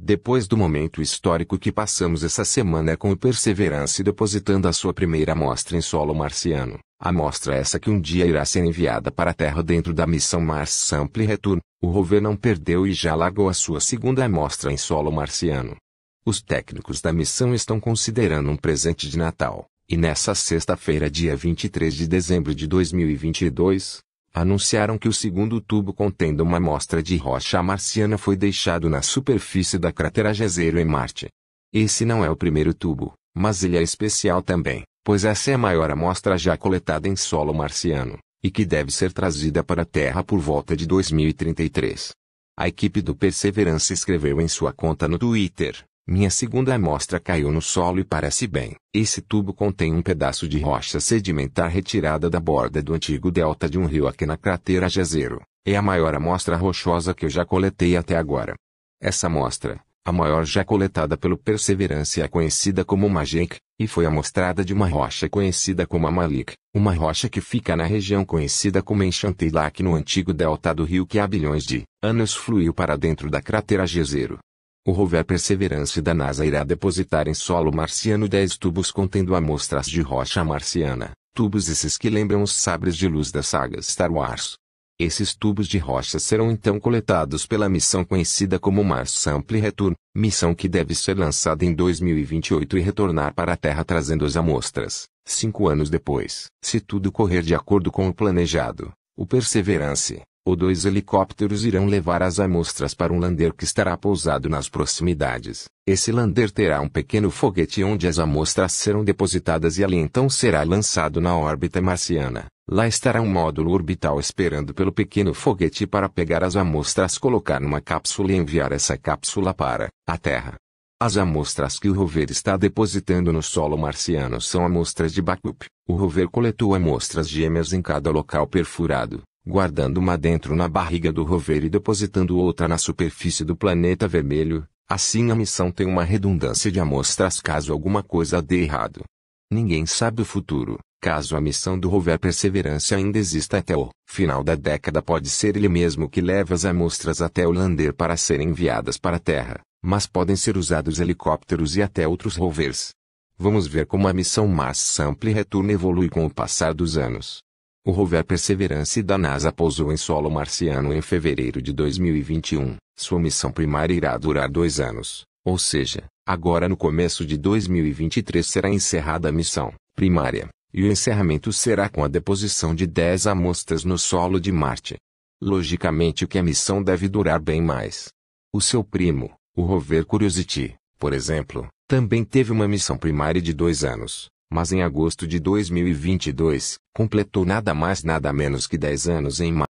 Depois do momento histórico que passamos essa semana é com o Perseverance depositando a sua primeira amostra em solo marciano, amostra é essa que um dia irá ser enviada para a Terra dentro da missão Mars Sample Return, o rover não perdeu e já largou a sua segunda amostra em solo marciano. Os técnicos da missão estão considerando um presente de Natal, e nessa sexta-feira, dia 23 de dezembro de 2022, anunciaram que o segundo tubo contendo uma amostra de rocha marciana foi deixado na superfície da cratera Jezero em Marte. Esse não é o primeiro tubo, mas ele é especial também, pois essa é a maior amostra já coletada em solo marciano, e que deve ser trazida para a Terra por volta de 2033. A equipe do Perseverance escreveu em sua conta no Twitter: minha segunda amostra caiu no solo e parece bem. Esse tubo contém um pedaço de rocha sedimentar retirada da borda do antigo delta de um rio aqui na cratera Jazero. É a maior amostra rochosa que eu já coletei até agora. Essa amostra, a maior já coletada pelo Perseverance é conhecida como Magenk, e foi amostrada de uma rocha conhecida como Amalik, uma rocha que fica na região conhecida como Enchanteilac no antigo delta do rio que há bilhões de anos fluiu para dentro da cratera Jezero. O rover Perseverance da NASA irá depositar em solo marciano 10 tubos contendo amostras de rocha marciana, tubos esses que lembram os sabres de luz da saga Star Wars. Esses tubos de rocha serão então coletados pela missão conhecida como Mars Sample Return, missão que deve ser lançada em 2028 e retornar para a Terra trazendo as amostras, cinco anos depois. Se tudo correr de acordo com o planejado, o Perseverance, ou dois helicópteros irão levar as amostras para um lander que estará pousado nas proximidades. Esse lander terá um pequeno foguete onde as amostras serão depositadas e ali então será lançado na órbita marciana. Lá estará um módulo orbital esperando pelo pequeno foguete para pegar as amostras, colocar numa cápsula e enviar essa cápsula para a Terra. As amostras que o rover está depositando no solo marciano são amostras de backup. O rover coletou amostras gêmeas em cada local perfurado guardando uma dentro na barriga do rover e depositando outra na superfície do planeta vermelho, assim a missão tem uma redundância de amostras caso alguma coisa dê errado. Ninguém sabe o futuro. Caso a missão do rover Perseverança ainda exista até o final da década, pode ser ele mesmo que leva as amostras até o lander para serem enviadas para a Terra, mas podem ser usados helicópteros e até outros rovers. Vamos ver como a missão Mars Sample Return evolui com o passar dos anos. O rover Perseverance da NASA pousou em solo marciano em fevereiro de 2021. Sua missão primária irá durar dois anos, ou seja, agora no começo de 2023 será encerrada a missão primária, e o encerramento será com a deposição de 10 amostras no solo de Marte. Logicamente, o que a missão deve durar bem mais. O seu primo, o rover Curiosity, por exemplo, também teve uma missão primária de dois anos, mas em agosto de 2022, completou nada mais nada menos que 10 anos em